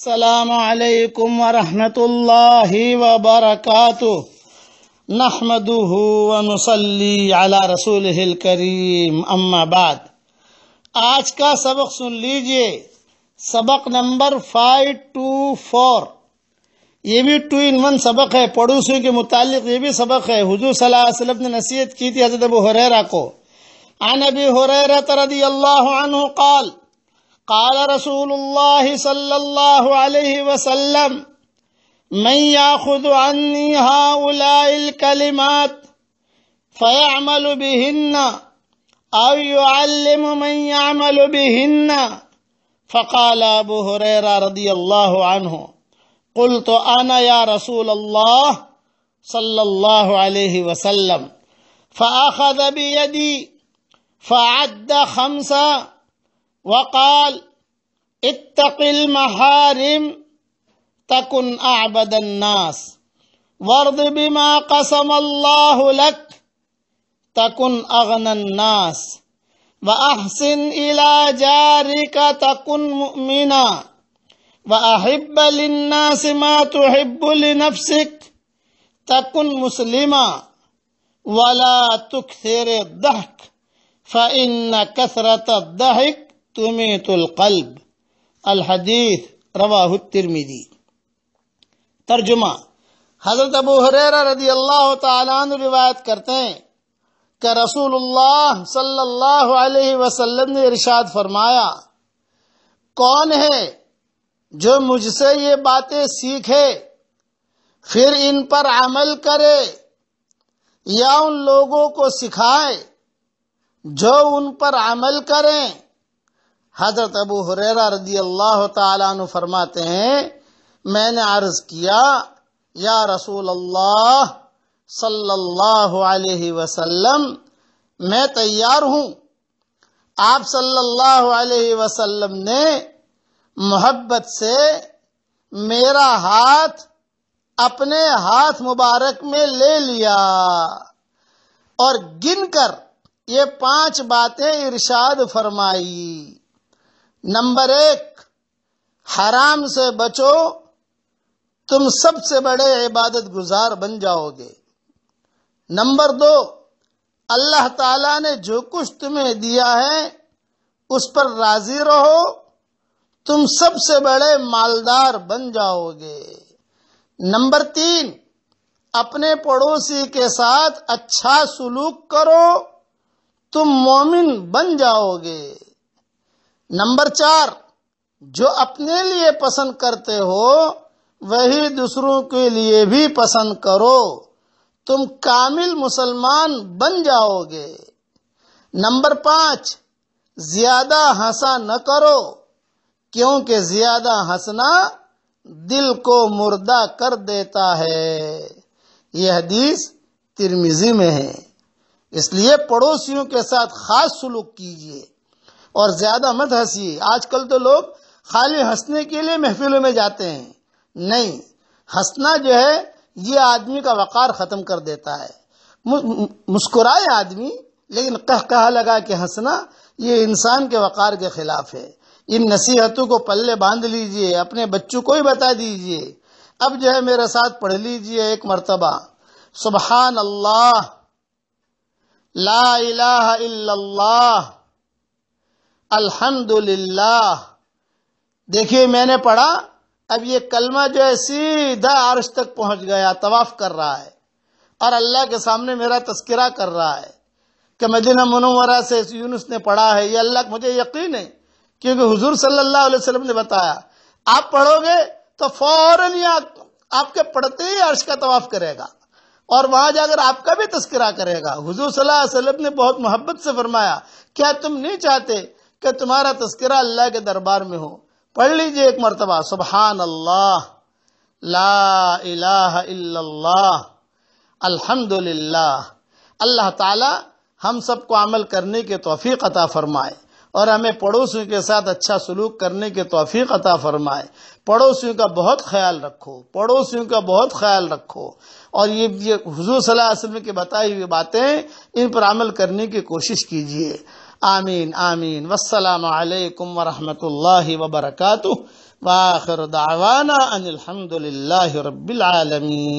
السلام علیکم ورحمۃ اللہ وبرکاتہ نحمده على رسوله الكریم اما بعد آج کا سبق سن لیجئے سبق نمبر 524 ٹو فور یہ بھی ٹو ان ون سبق ہے پڑوسیوں کے متعلق یہ بھی سبق ہے حضور صلی اللہ علیہ وسلم نے نصیحت کی تھی حضرت ابو حریرہ کو عن ابی حریرہ رضی اللہ عنہ قال قال رسول الله صلى الله عليه وسلم من من ياخذ عني هؤلاء الكلمات فيعمل بهن بهن او يعلم يعمل فقال ابو هريره رضي الله عنه قلت انا يا رسول الله صلى الله عليه وسلم فاخذ بيدي فعد خمسه وقال اتق المحارم تكن أعبد الناس وارض بما قسم الله لك تكن أغنى الناس وأحسن إلى جارك تكن مؤمنا وأحب للناس ما تحب لنفسك تكن مسلما ولا تكثر الضحك فإن كثرة الضحك تمیت القلب الحدیث رواہ الترمیدی ترجمہ حضرت ابو حریرہ رضی اللہ تعالیٰ عنہ روایت کرتے ہیں کہ رسول اللہ صلی اللہ علیہ وسلم نے ارشاد فرمایا کون ہے جو مجھ سے یہ باتیں سیکھے پھر ان پر عمل کرے یا ان لوگوں کو سکھائے جو ان پر عمل کریں حضرت ابو حریرہ رضی اللہ تعالیٰ عنہ فرماتے ہیں میں نے عرض کیا یا رسول اللہ صلی اللہ علیہ وسلم میں تیار ہوں آپ صلی اللہ علیہ وسلم نے محبت سے میرا ہاتھ اپنے ہاتھ مبارک میں لے لیا اور گن کر یہ پانچ باتیں ارشاد فرمائی نمبر ایک حرام سے بچو تم سب سے بڑے عبادت گزار بن جاؤ گے نمبر دو اللہ تعالیٰ نے جو کچھ تمہیں دیا ہے اس پر راضی رہو تم سب سے بڑے مالدار بن جاؤ گے نمبر تین اپنے پڑوسی کے ساتھ اچھا سلوک کرو تم مومن بن جاؤ گے نمبر چار جو اپنے لیے پسند کرتے ہو وہی دوسروں کے لیے بھی پسند کرو تم کامل مسلمان بن جاؤ گے نمبر پانچ زیادہ ہنسا نہ کرو کیونکہ زیادہ ہنسنا دل کو مردہ کر دیتا ہے یہ حدیث ترمیزی میں ہے اس لیے پڑوسیوں کے ساتھ خاص سلوک کیجیے اور زیادہ مت ہسی آج کل تو لوگ خالی ہنسنے کے لیے محفلوں میں جاتے ہیں نہیں ہسنا جو ہے یہ آدمی کا وقار ختم کر دیتا ہے مسکرائے آدمی لیکن لگا کہ ہنسنا یہ انسان کے وقار کے خلاف ہے ان نصیحتوں کو پلے باندھ لیجئے اپنے بچوں کو ہی بتا دیجئے اب جو ہے میرے ساتھ پڑھ لیجئے ایک مرتبہ سبحان اللہ لا الہ الا اللہ الحمد للہ دیکھیے میں نے پڑھا اب یہ کلمہ جو ہے سیدھا عرش تک پہنچ گیا طواف کر رہا ہے اور اللہ کے سامنے میرا تذکرہ کر رہا ہے کہ مدینہ منورہ سے یونس نے پڑھا ہے یہ اللہ مجھے یقین ہے کیونکہ حضور صلی اللہ علیہ وسلم نے بتایا آپ پڑھو گے تو فوراً آپ کے پڑھتے ہی عرش کا طواف کرے گا اور وہاں جا کر آپ کا بھی تذکرہ کرے گا حضور صلی اللہ علیہ وسلم نے بہت محبت سے فرمایا کیا تم نہیں چاہتے کہ تمہارا تذکرہ اللہ کے دربار میں ہو پڑھ لیجئے ایک مرتبہ سبحان اللہ لا الہ الا اللہ الحمد اللہ تعالی ہم سب کو عمل کرنے کے توفیق عطا فرمائے اور ہمیں پڑوسیوں کے ساتھ اچھا سلوک کرنے کے توفیق عطا فرمائے پڑوسیوں کا بہت خیال رکھو پڑوسیوں کا بہت خیال رکھو اور یہ حضور صلی اللہ علیہ وسلم کی بتائی ہوئی باتیں ان پر عمل کرنے کی کوشش کیجیے آمين آمين والسلام عليكم ورحمة الله وبركاته وآخر دعوانا أن الحمد لله رب العالمين